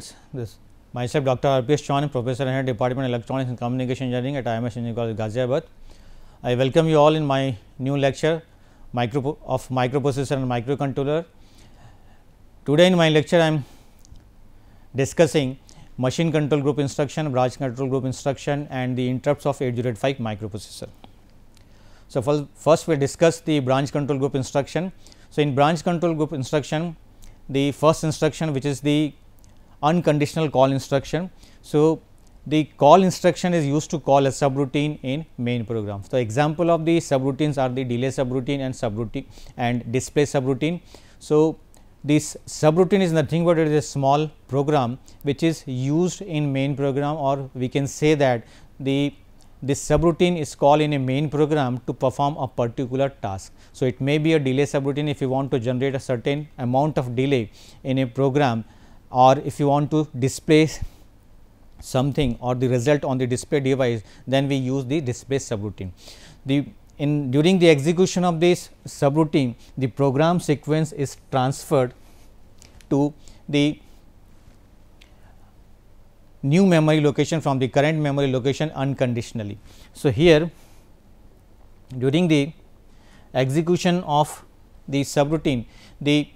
friends, this myself Dr. R.P.S. Chauhan, Professor in Department of Electronics and Communication Engineering at IMS Engineering College Ghaziabad. I welcome you all in my new lecture micro of microprocessor and microcontroller. Today in my lecture I am discussing machine control group instruction, branch control group instruction and the interrupts of 8085 microprocessor. So, first we discuss the branch control group instruction. So, in branch control group instruction the first instruction which is the unconditional call instruction. So, the call instruction is used to call a subroutine in main program. So, example of the subroutines are the delay subroutine and subroutine and display subroutine. So, this subroutine is nothing but it is a small program which is used in main program or we can say that the this subroutine is called in a main program to perform a particular task. So, it may be a delay subroutine if you want to generate a certain amount of delay in a program or if you want to display something or the result on the display device, then we use the display subroutine. The in during the execution of this subroutine, the program sequence is transferred to the new memory location from the current memory location unconditionally. So, here during the execution of the subroutine, the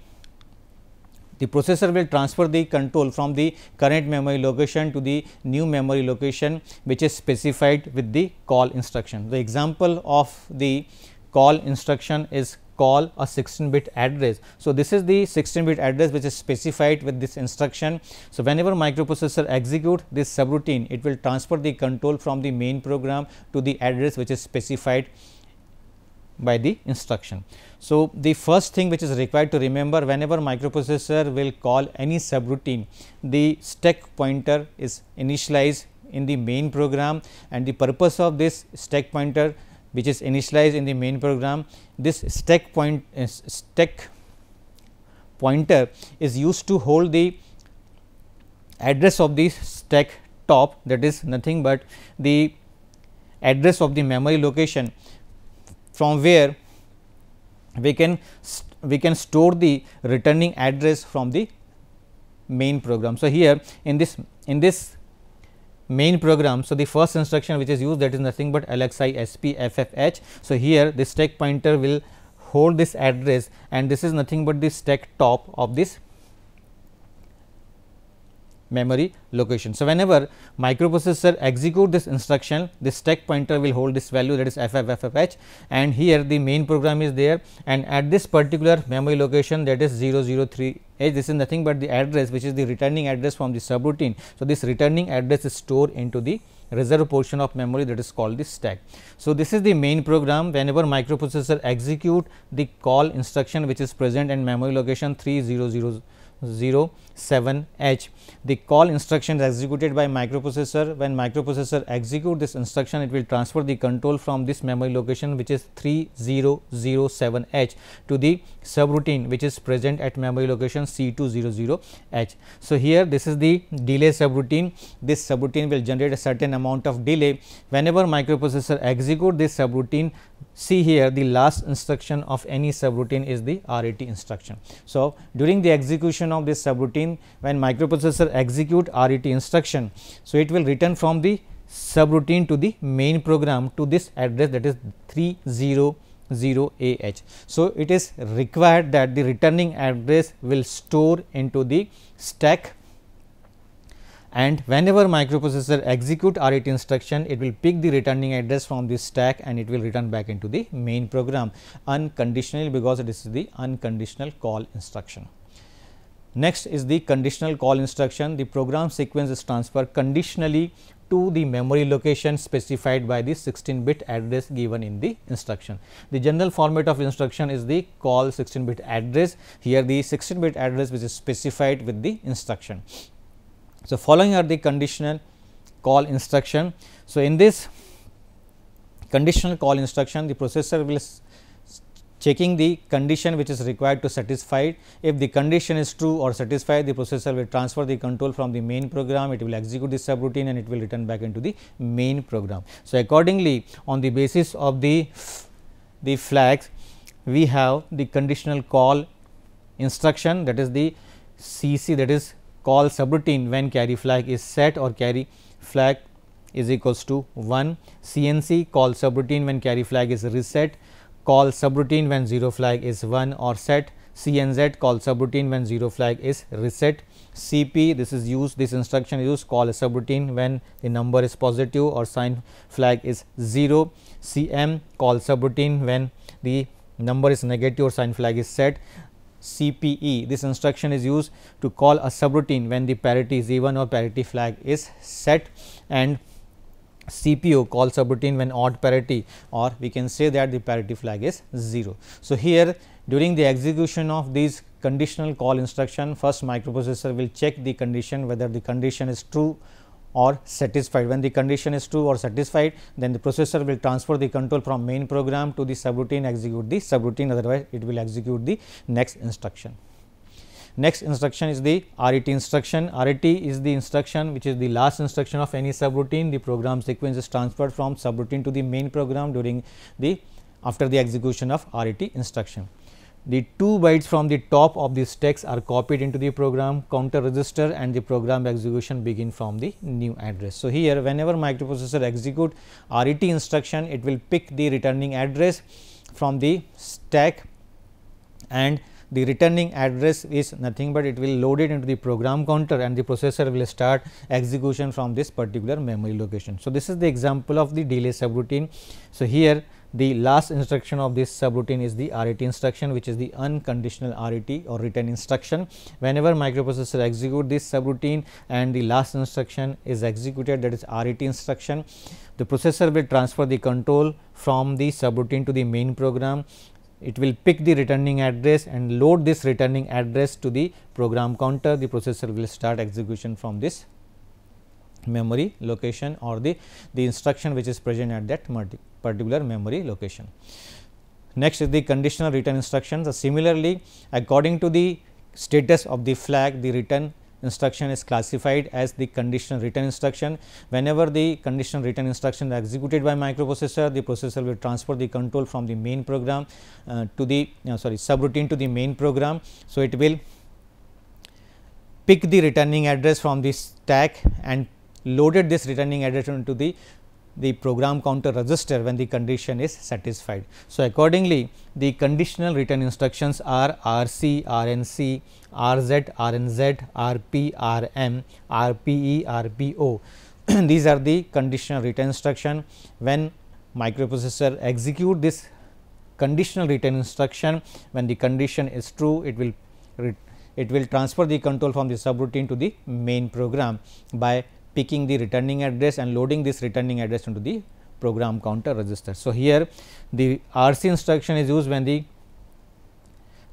the processor will transfer the control from the current memory location to the new memory location which is specified with the call instruction. The example of the call instruction is call a 16 bit address. So, this is the 16 bit address which is specified with this instruction. So, whenever microprocessor execute this subroutine, it will transfer the control from the main program to the address which is specified by the instruction. So, the first thing which is required to remember whenever microprocessor will call any subroutine, the stack pointer is initialized in the main program and the purpose of this stack pointer which is initialized in the main program, this stack point uh, stack pointer is used to hold the address of the stack top that is nothing but the address of the memory location from where we can we can store the returning address from the main program. So, here in this in this main program. So, the first instruction which is used that is nothing but LXI SP FFH. So, here the stack pointer will hold this address and this is nothing but the stack top of this memory location. So, whenever microprocessor execute this instruction this stack pointer will hold this value that is FFFFH and here the main program is there and at this particular memory location that is 003 H this is nothing but the address which is the returning address from the subroutine. So, this returning address is stored into the reserve portion of memory that is called the stack. So, this is the main program whenever microprocessor execute the call instruction which is present in memory location 300. 007H. The call instruction is executed by microprocessor. When microprocessor execute this instruction, it will transfer the control from this memory location which is 3007H to the subroutine which is present at memory location C200H. So, here this is the delay subroutine. This subroutine will generate a certain amount of delay. Whenever microprocessor execute this subroutine, see here the last instruction of any subroutine is the RAT instruction. So, during the execution of this subroutine when microprocessor execute RET instruction. So, it will return from the subroutine to the main program to this address that is 300AH. So, it is required that the returning address will store into the stack and whenever microprocessor execute RET instruction, it will pick the returning address from the stack and it will return back into the main program unconditionally because it is the unconditional call instruction. Next is the conditional call instruction. The program sequence is transferred conditionally to the memory location specified by the 16 bit address given in the instruction. The general format of instruction is the call 16 bit address. Here the 16 bit address which is specified with the instruction. So, following are the conditional call instruction. So, in this conditional call instruction the processor will checking the condition which is required to satisfy it. If the condition is true or satisfied, the processor will transfer the control from the main program, it will execute the subroutine and it will return back into the main program. So, accordingly on the basis of the, the flags, we have the conditional call instruction that is the CC that is call subroutine when carry flag is set or carry flag is equals to 1, CNC call subroutine when carry flag is reset, call subroutine when 0 flag is 1 or set CNZ call subroutine when 0 flag is reset. CP this is used this instruction is used call a subroutine when the number is positive or sign flag is 0. CM call subroutine when the number is negative or sign flag is set. CPE this instruction is used to call a subroutine when the parity is even or parity flag is set and CPU call subroutine when odd parity or we can say that the parity flag is 0. So, here during the execution of these conditional call instruction first microprocessor will check the condition whether the condition is true or satisfied. When the condition is true or satisfied then the processor will transfer the control from main program to the subroutine execute the subroutine otherwise it will execute the next instruction. Next instruction is the RET instruction. RET is the instruction which is the last instruction of any subroutine. The program sequence is transferred from subroutine to the main program during the after the execution of RET instruction. The 2 bytes from the top of the stack are copied into the program counter register and the program execution begin from the new address. So, here whenever microprocessor execute RET instruction, it will pick the returning address from the stack and the returning address is nothing but it will load it into the program counter and the processor will start execution from this particular memory location. So, this is the example of the delay subroutine. So, here the last instruction of this subroutine is the RET instruction which is the unconditional RET or return instruction. Whenever microprocessor execute this subroutine and the last instruction is executed that is RET instruction, the processor will transfer the control from the subroutine to the main program it will pick the returning address and load this returning address to the program counter the processor will start execution from this memory location or the the instruction which is present at that particular memory location next is the conditional return instructions so, similarly according to the status of the flag the return instruction is classified as the conditional written instruction. Whenever the conditional written instruction is executed by microprocessor, the processor will transfer the control from the main program uh, to the uh, sorry subroutine to the main program. So, it will pick the returning address from the stack and loaded this returning address into the the program counter register when the condition is satisfied. So, accordingly the conditional written instructions are RC, RNC, RZ, RNZ, RP, RM, RPE, RPO. These are the conditional return instruction. When microprocessor execute this conditional return instruction, when the condition is true, it will it will transfer the control from the subroutine to the main program by picking the returning address and loading this returning address into the program counter register. So, here the RC instruction is used when the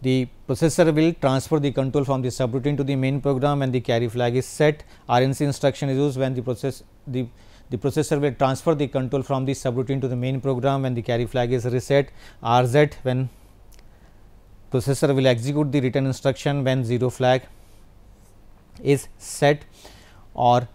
the processor will transfer the control from the subroutine to the main program and the carry flag is set. RNC instruction is used when the process the, the processor will transfer the control from the subroutine to the main program and the carry flag is reset. RZ when processor will execute the return instruction when 0 flag is set or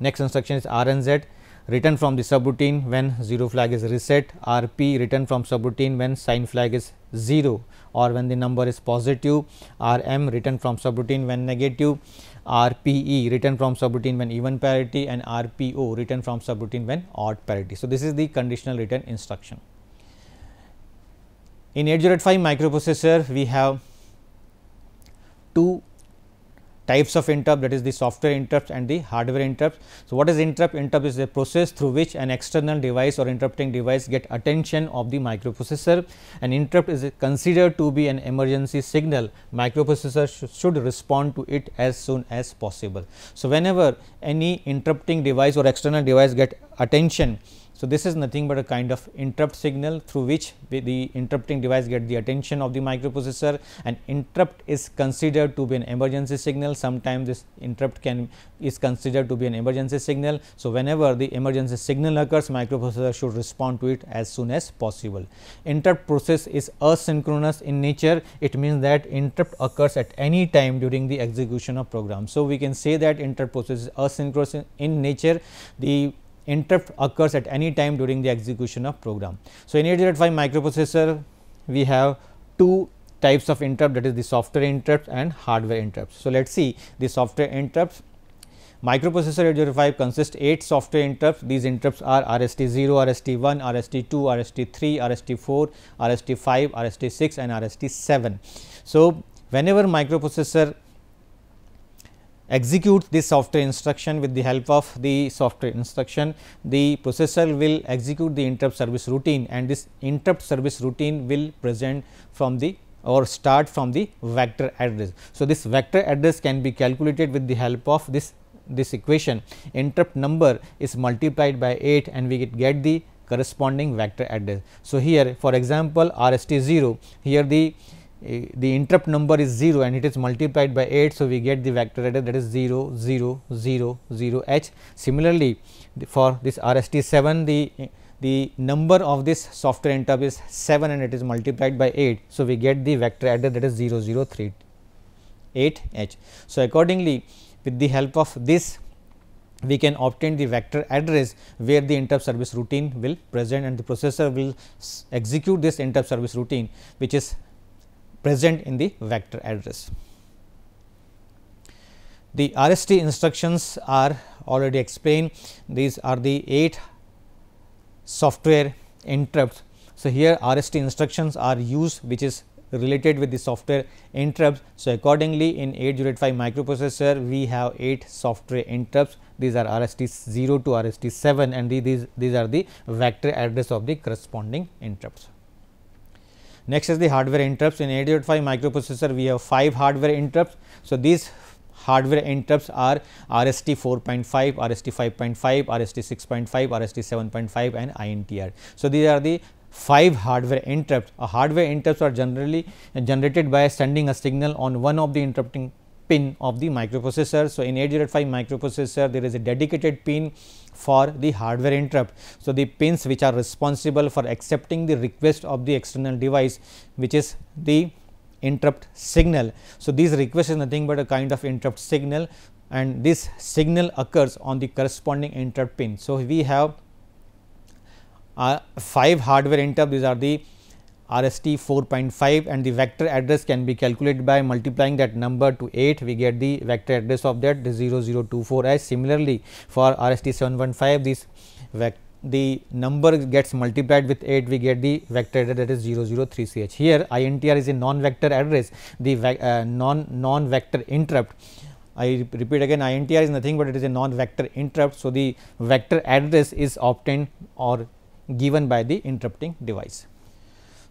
next instruction is RNZ return from the subroutine when 0 flag is reset, RP return from subroutine when sign flag is 0 or when the number is positive, RM return from subroutine when negative, RPE return from subroutine when even parity and RPO return from subroutine when odd parity. So, this is the conditional return instruction. In 8085 microprocessor, we have two types of interrupt that is the software interrupt and the hardware interrupt. So, what is interrupt? Interrupt is a process through which an external device or interrupting device get attention of the microprocessor and interrupt is considered to be an emergency signal microprocessor sh should respond to it as soon as possible. So, whenever any interrupting device or external device get attention so, this is nothing but a kind of interrupt signal through which the interrupting device get the attention of the microprocessor and interrupt is considered to be an emergency signal. Sometimes this interrupt can is considered to be an emergency signal. So, whenever the emergency signal occurs microprocessor should respond to it as soon as possible. Interrupt process is asynchronous in nature. It means that interrupt occurs at any time during the execution of program. So, we can say that interrupt process is asynchronous in nature. The interrupt occurs at any time during the execution of program. So, in 8085 microprocessor we have two types of interrupt that is the software interrupts and hardware interrupts. So, let us see the software interrupts microprocessor 805 consists 8 software interrupts these interrupts are RST0, RST1, RST2, RST3, RST4, RST5, RST6 and RST7. So, whenever microprocessor Execute this software instruction with the help of the software instruction, the processor will execute the interrupt service routine and this interrupt service routine will present from the or start from the vector address. So, this vector address can be calculated with the help of this this equation interrupt number is multiplied by 8 and we get the corresponding vector address. So, here for example, RST 0 here the the interrupt number is 0 and it is multiplied by 8. So, we get the vector address that is 0 0 0 0 h. Similarly, for this RST 7 the the number of this software interrupt is 7 and it is multiplied by 8. So, we get the vector address that is 0 0 3 8 h. So, accordingly with the help of this we can obtain the vector address where the interrupt service routine will present and the processor will execute this interrupt service routine which is present in the vector address. The RST instructions are already explained. These are the 8 software interrupts. So, here RST instructions are used which is related with the software interrupts. So, accordingly in 8085 microprocessor we have 8 software interrupts these are RST 0 to RST 7 and these, these are the vector address of the corresponding interrupts. Next is the hardware interrupts. In 8085 microprocessor, we have 5 hardware interrupts. So, these hardware interrupts are RST 4.5, RST 5.5, RST 6.5, RST 7.5 and INTR. So, these are the 5 hardware interrupts. A hardware interrupts are generally generated by sending a signal on one of the interrupting pin of the microprocessor. So, in 8085 microprocessor there is a dedicated pin for the hardware interrupt. So, the pins which are responsible for accepting the request of the external device which is the interrupt signal. So, these request is nothing but a kind of interrupt signal and this signal occurs on the corresponding interrupt pin. So, we have uh, 5 hardware interrupt these are the RST 4.5 and the vector address can be calculated by multiplying that number to 8 we get the vector address of that 0024 as similarly for RST 715 this vector the number gets multiplied with 8 we get the vector address that is 003ch. Here INTR is a non vector address the uh, non non vector interrupt I repeat again INTR is nothing but it is a non vector interrupt. So, the vector address is obtained or given by the interrupting device.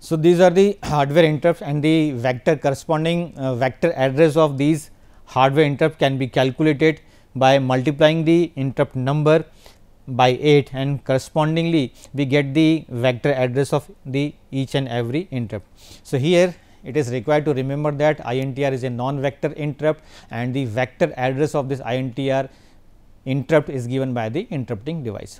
So, these are the hardware interrupts and the vector corresponding uh, vector address of these hardware interrupt can be calculated by multiplying the interrupt number by 8 and correspondingly we get the vector address of the each and every interrupt. So, here it is required to remember that INTR is a non-vector interrupt and the vector address of this INTR interrupt is given by the interrupting device.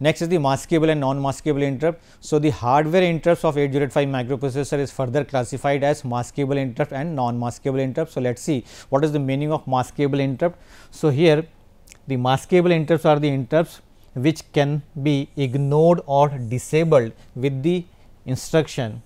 Next is the maskable and non-maskable interrupt. So, the hardware interrupts of 805 microprocessor is further classified as maskable interrupt and non-maskable interrupt. So, let us see what is the meaning of maskable interrupt. So, here the maskable interrupts are the interrupts which can be ignored or disabled with the instruction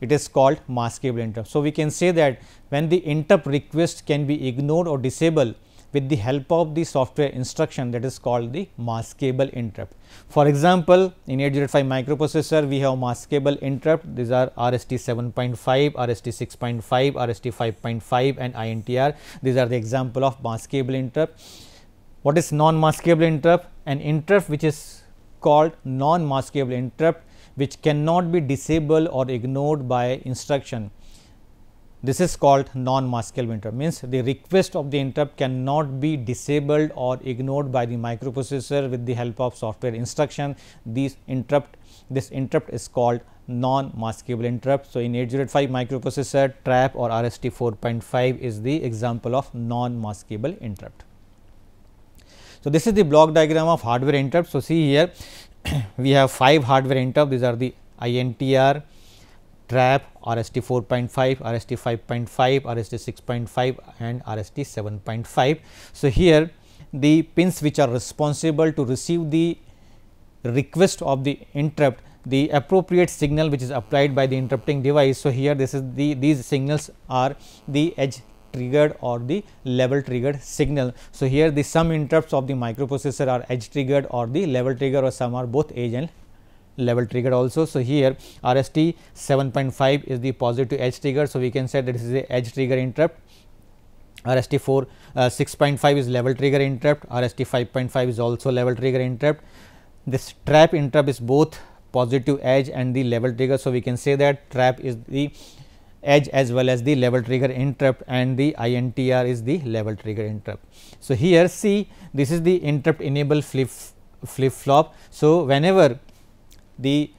it is called maskable interrupt. So, we can say that when the interrupt request can be ignored or disabled with the help of the software instruction that is called the maskable interrupt. For example, in 805 microprocessor we have maskable interrupt these are RST 7.5, RST 6.5, RST 5.5 and INTR these are the example of maskable interrupt. What is non-maskable interrupt? An interrupt which is called non-maskable interrupt which cannot be disabled or ignored by instruction this is called non-Maskell interrupt means the request of the interrupt cannot be disabled or ignored by the microprocessor with the help of software instruction. These interrupt this interrupt is called non-maskable interrupt. So, in 8085 microprocessor TRAP or RST 4.5 is the example of non-maskable interrupt. So, this is the block diagram of hardware interrupt. So, see here we have 5 hardware interrupt these are the INTR, TRAP, RST 4.5, RST 5.5, RST 6.5 and RST 7.5. So, here the pins which are responsible to receive the request of the interrupt the appropriate signal which is applied by the interrupting device. So, here this is the these signals are the edge triggered or the level triggered signal. So, here the some interrupts of the microprocessor are edge triggered or the level trigger or some are both edge and level trigger also. So, here RST 7.5 is the positive edge trigger. So, we can say that this is a edge trigger interrupt. RST4 uh, 6.5 is level trigger interrupt, RST 5.5 is also level trigger interrupt. This trap interrupt is both positive edge and the level trigger. So, we can say that trap is the edge as well as the level trigger interrupt and the INTR is the level trigger interrupt. So, here see this is the interrupt enable flip flip flop. So, whenever the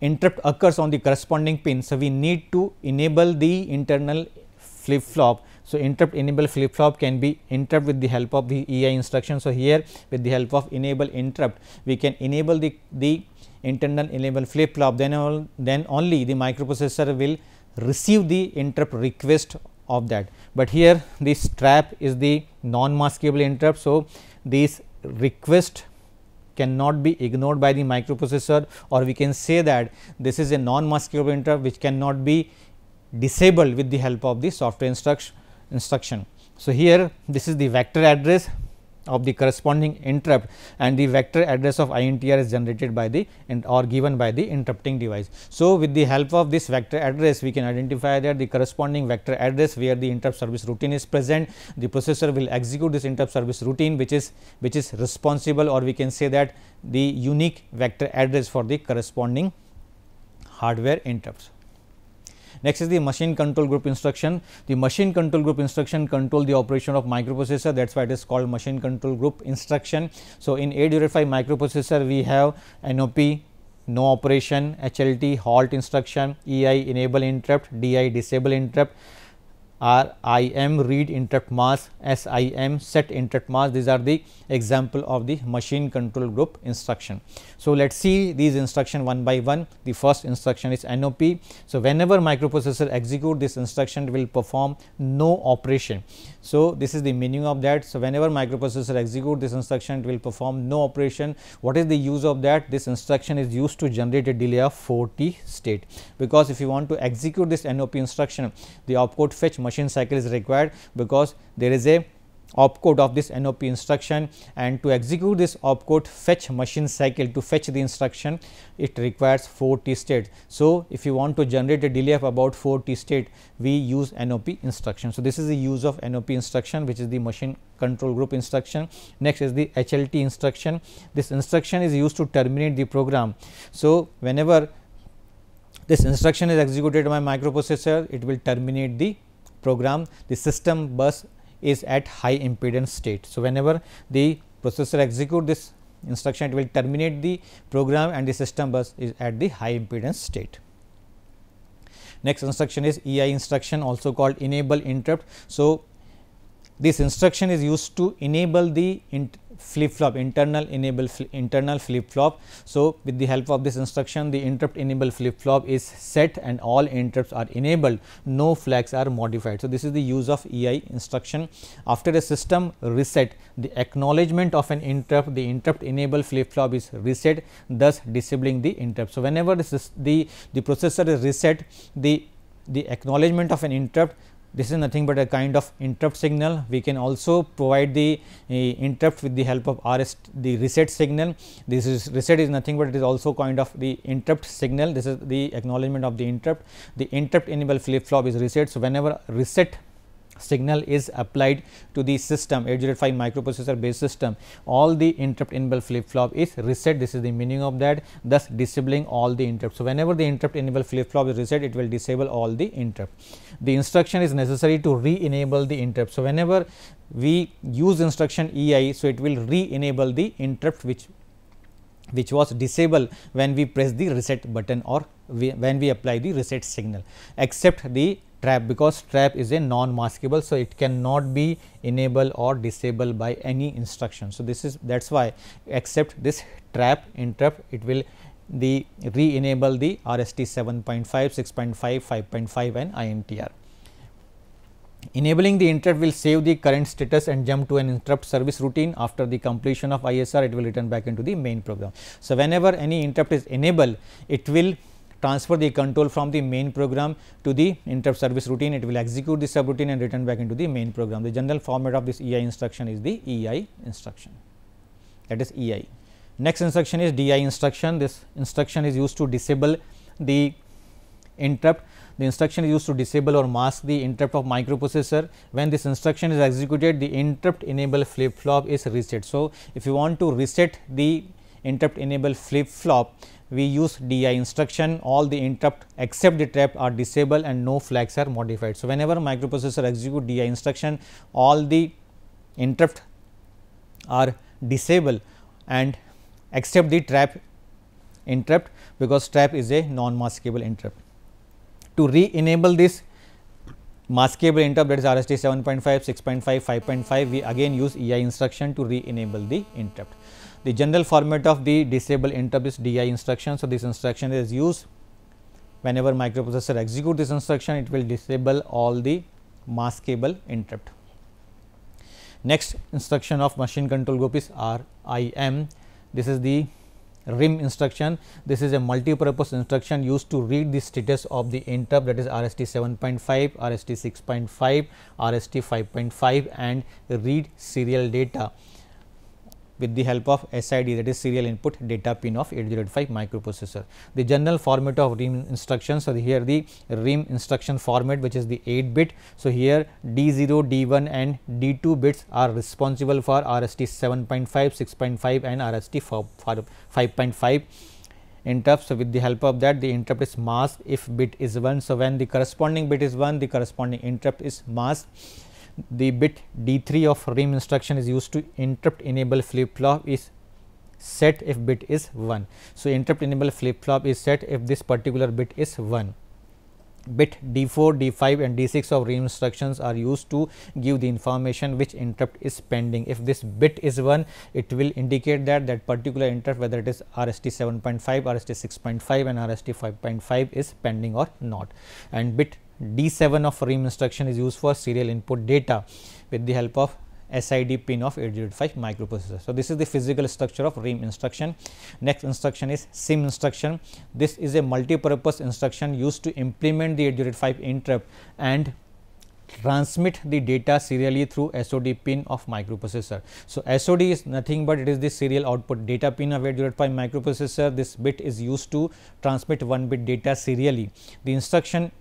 interrupt occurs on the corresponding pin. So, we need to enable the internal flip flop. So, interrupt enable flip flop can be interrupt with the help of the EI instruction. So, here with the help of enable interrupt we can enable the, the internal enable flip flop then, all, then only the microprocessor will receive the interrupt request of that. But here this trap is the non maskable interrupt. So, this request cannot be ignored by the microprocessor or we can say that this is a non maskable interrupt which cannot be disabled with the help of the software instruction. So, here this is the vector address of the corresponding interrupt and the vector address of INTR is generated by the or given by the interrupting device. So, with the help of this vector address we can identify that the corresponding vector address where the interrupt service routine is present the processor will execute this interrupt service routine which is which is responsible or we can say that the unique vector address for the corresponding hardware interrupts. Next is the machine control group instruction. The machine control group instruction control the operation of microprocessor that is why it is called machine control group instruction. So, in 805 microprocessor we have NOP, no operation, HLT, halt instruction, EI enable interrupt, DI disable interrupt are IM read interrupt mass, SIM set interrupt mass. These are the example of the machine control group instruction. So, let us see these instruction one by one. The first instruction is NOP. So, whenever microprocessor execute this instruction will perform no operation. So, this is the meaning of that. So, whenever microprocessor execute this instruction it will perform no operation. What is the use of that? This instruction is used to generate a delay of 40 state because if you want to execute this NOP instruction the opcode fetch machine machine cycle is required because there is a opcode of this NOP instruction and to execute this opcode fetch machine cycle to fetch the instruction it requires 4 T states. So, if you want to generate a delay of about 4 T state we use NOP instruction. So, this is the use of NOP instruction which is the machine control group instruction. Next is the HLT instruction this instruction is used to terminate the program. So, whenever this instruction is executed by microprocessor it will terminate the program the system bus is at high impedance state. So, whenever the processor execute this instruction it will terminate the program and the system bus is at the high impedance state. Next instruction is EI instruction also called enable interrupt. So, this instruction is used to enable the flip flop internal enable fl internal flip flop. So, with the help of this instruction the interrupt enable flip flop is set and all interrupts are enabled no flags are modified. So, this is the use of EI instruction. After a system reset the acknowledgement of an interrupt the interrupt enable flip flop is reset thus disabling the interrupt. So, whenever the, the processor is reset the the acknowledgement of an interrupt this is nothing but a kind of interrupt signal. We can also provide the uh, interrupt with the help of RS the reset signal. This is reset is nothing but it is also kind of the interrupt signal. This is the acknowledgement of the interrupt. The interrupt enable flip flop is reset. So, whenever reset signal is applied to the system 805 microprocessor based system all the interrupt enable flip flop is reset this is the meaning of that thus disabling all the interrupt. So, whenever the interrupt enable flip flop is reset it will disable all the interrupt. The instruction is necessary to re-enable the interrupt. So, whenever we use instruction EI so it will re-enable the interrupt which which was disable when we press the reset button or we, when we apply the reset signal except the trap because trap is a non-maskable. So, it cannot be enable or disable by any instruction. So, this is that is why except this trap interrupt it will the re enable the RST 7.5, 6.5, 5.5 and INTR. Enabling the interrupt will save the current status and jump to an interrupt service routine after the completion of ISR it will return back into the main program. So, whenever any interrupt is enabled it will transfer the control from the main program to the interrupt service routine. It will execute the subroutine and return back into the main program. The general format of this EI instruction is the EI instruction that is EI. Next instruction is DI instruction. This instruction is used to disable the interrupt. The instruction is used to disable or mask the interrupt of microprocessor. When this instruction is executed, the interrupt enable flip flop is reset. So, if you want to reset the interrupt enable flip flop, we use DI instruction all the interrupt except the trap are disabled and no flags are modified. So, whenever microprocessor execute DI instruction all the interrupt are disabled and except the trap interrupt because trap is a non maskable interrupt. To re enable this maskable interrupt that is RST 7.5, 6.5, 5.5 we again use EI instruction to re enable the interrupt the general format of the disable interrupt is DI instruction. So, this instruction is used whenever microprocessor execute this instruction it will disable all the maskable interrupt. Next instruction of machine control group is RIM. This is the RIM instruction. This is a multi-purpose instruction used to read the status of the interrupt that is RST 7.5, RST 6.5, RST 5.5 and read serial data with the help of SID that is serial input data pin of 8085 microprocessor. The general format of RIM instructions, so here the RIM instruction format which is the 8 bit. So, here D0, D1 and D2 bits are responsible for RST 7.5, 6.5 and RST 5.5 interrupts. So, with the help of that the interrupt is masked if bit is 1. So, when the corresponding bit is 1 the corresponding interrupt is masked the bit D3 of RIM instruction is used to interrupt enable flip flop is set if bit is 1. So, interrupt enable flip flop is set if this particular bit is 1. Bit D4, D5 and D6 of RIM instructions are used to give the information which interrupt is pending. If this bit is 1, it will indicate that that particular interrupt whether it is RST 7.5, RST 6.5 and RST 5.5 is pending or not and bit D7 of RIM instruction is used for serial input data with the help of SID pin of 805 microprocessor. So, this is the physical structure of RIM instruction. Next instruction is SIM instruction. This is a multi-purpose instruction used to implement the 805 interrupt and transmit the data serially through SOD pin of microprocessor. So, SOD is nothing but it is the serial output data pin of 805 microprocessor. This bit is used to transmit 1 bit data serially. The instruction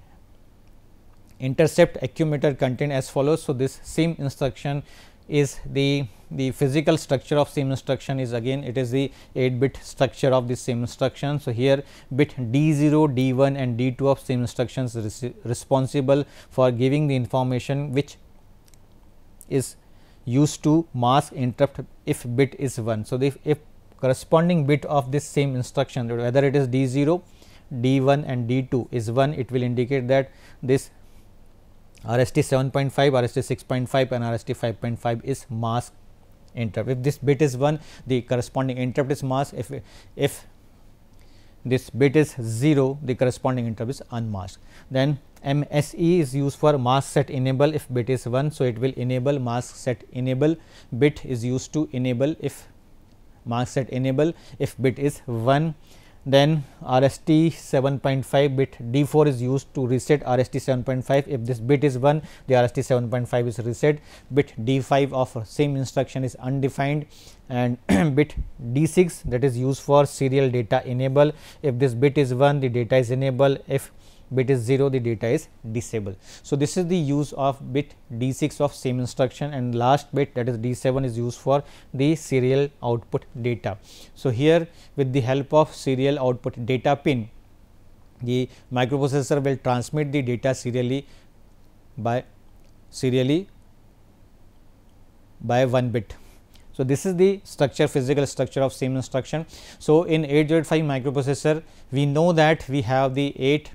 intercept accumulator contain as follows. So, this same instruction is the the physical structure of same instruction is again it is the 8 bit structure of the same instruction. So, here bit D0, D1 and D2 of same instructions responsible for giving the information which is used to mask interrupt if bit is 1. So, if, if corresponding bit of this same instruction whether it is D0, D1 and D2 is 1 it will indicate that this RST 7.5, RST 6.5 and RST 5.5 is mask interrupt. If this bit is 1, the corresponding interrupt is masked. If, if this bit is 0, the corresponding interrupt is unmasked. Then MSE is used for mask set enable if bit is 1. So, it will enable mask set enable bit is used to enable if mask set enable if bit is 1 then RST 7.5 bit D4 is used to reset RST 7.5. If this bit is 1, the RST 7.5 is reset. Bit D5 of same instruction is undefined and bit D6 that is used for serial data enable. If this bit is 1, the data is enable. If bit is 0 the data is disabled. So, this is the use of bit D6 of same instruction and last bit that is D7 is used for the serial output data. So, here with the help of serial output data pin the microprocessor will transmit the data serially by serially by 1 bit. So, this is the structure physical structure of same instruction. So, in 805 microprocessor we know that we have the 8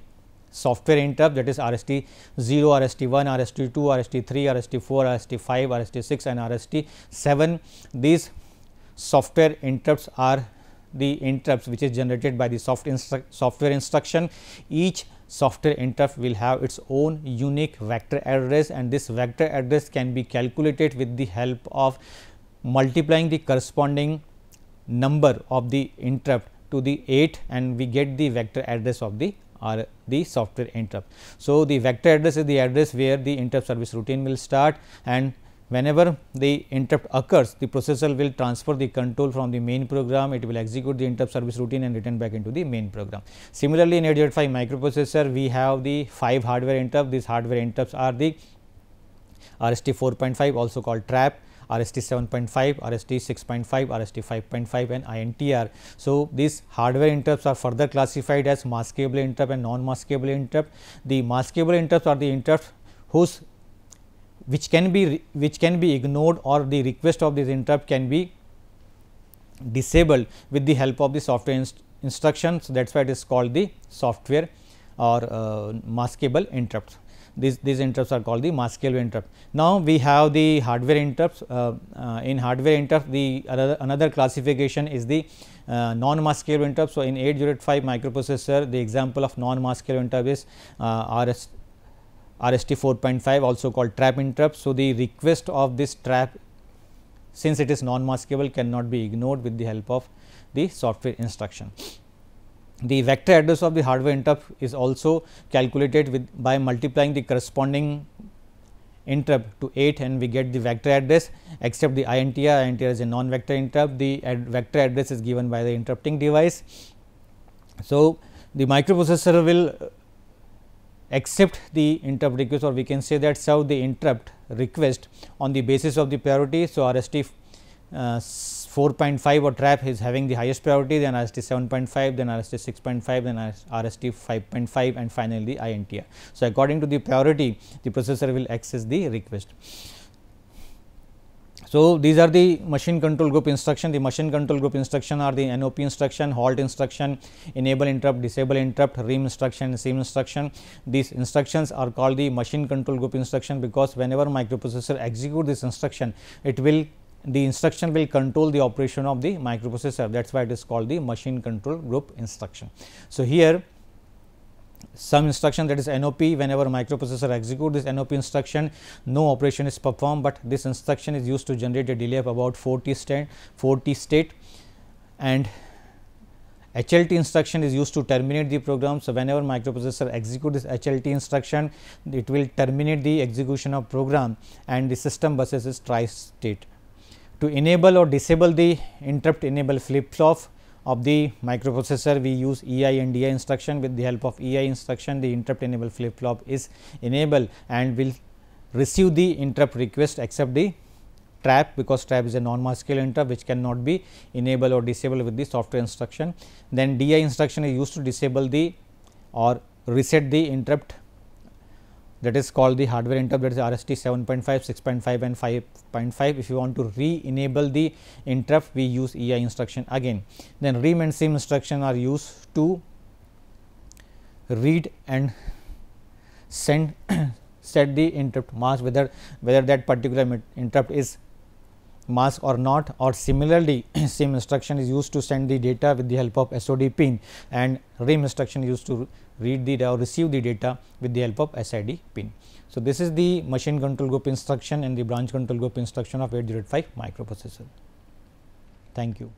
software interrupt that is RST 0, RST 1, RST 2, RST 3, RST 4, RST 5, RST 6 and RST 7. These software interrupts are the interrupts which is generated by the soft instru software instruction. Each software interrupt will have its own unique vector address and this vector address can be calculated with the help of multiplying the corresponding number of the interrupt to the 8 and we get the vector address of the or the software interrupt. So, the vector address is the address where the interrupt service routine will start and whenever the interrupt occurs the processor will transfer the control from the main program it will execute the interrupt service routine and return back into the main program. Similarly, in 805 microprocessor we have the 5 hardware interrupts. these hardware interrupts are the RST 4.5 also called trap RST 7.5, RST 6.5, RST 5.5 and INTR. So, these hardware interrupts are further classified as maskable interrupt and non-maskable interrupt. The maskable interrupts are the interrupts whose which can be which can be ignored or the request of this interrupt can be disabled with the help of the software inst instructions that is why it is called the software or uh, maskable interrupts these, these interrupts are called the mass scale interrupt. Now, we have the hardware interrupts. Uh, uh, in hardware interrupt, the another, another classification is the uh, non-mass scale interrupt. So, in 8085 microprocessor, the example of non-mass scale interrupt is uh, RS, RST 4.5 also called trap interrupt. So, the request of this trap since it is non-maskable cannot be ignored with the help of the software instruction the vector address of the hardware interrupt is also calculated with by multiplying the corresponding interrupt to 8 and we get the vector address except the INTR, INTR is a non-vector interrupt, the ad vector address is given by the interrupting device. So, the microprocessor will uh, accept the interrupt request or we can say that serve the interrupt request on the basis of the priority. So, RST uh, 4.5 or trap is having the highest priority, then RST 7.5, then RST 6.5, then RST 5.5 and finally, INTR. So, according to the priority, the processor will access the request. So, these are the machine control group instruction. The machine control group instruction are the NOP instruction, halt instruction, enable interrupt, disable interrupt, REAM instruction, SIM instruction. These instructions are called the machine control group instruction because whenever microprocessor execute this instruction, it will the instruction will control the operation of the microprocessor that is why it is called the machine control group instruction. So, here some instruction that is NOP whenever microprocessor execute this NOP instruction no operation is performed, but this instruction is used to generate a delay of about 40 state 40 state and HLT instruction is used to terminate the program. So, whenever microprocessor execute this HLT instruction it will terminate the execution of program and the system buses is tri state to enable or disable the interrupt enable flip flop of the microprocessor we use EI and DI instruction with the help of EI instruction the interrupt enable flip flop is enable and will receive the interrupt request except the trap because trap is a non masculine interrupt which cannot be enabled or disabled with the software instruction. Then DI instruction is used to disable the or reset the interrupt that is called the hardware interrupt that is RST 7.5, 6.5 and 5.5. If you want to re-enable the interrupt, we use EI instruction again. Then REM and SIM instruction are used to read and send set the interrupt mask whether whether that particular interrupt is mask or not or similarly same instruction is used to send the data with the help of SOD pin and RIM instruction used to read the or receive the data with the help of SID pin. So, this is the machine control group instruction and the branch control group instruction of 805 microprocessor. Thank you.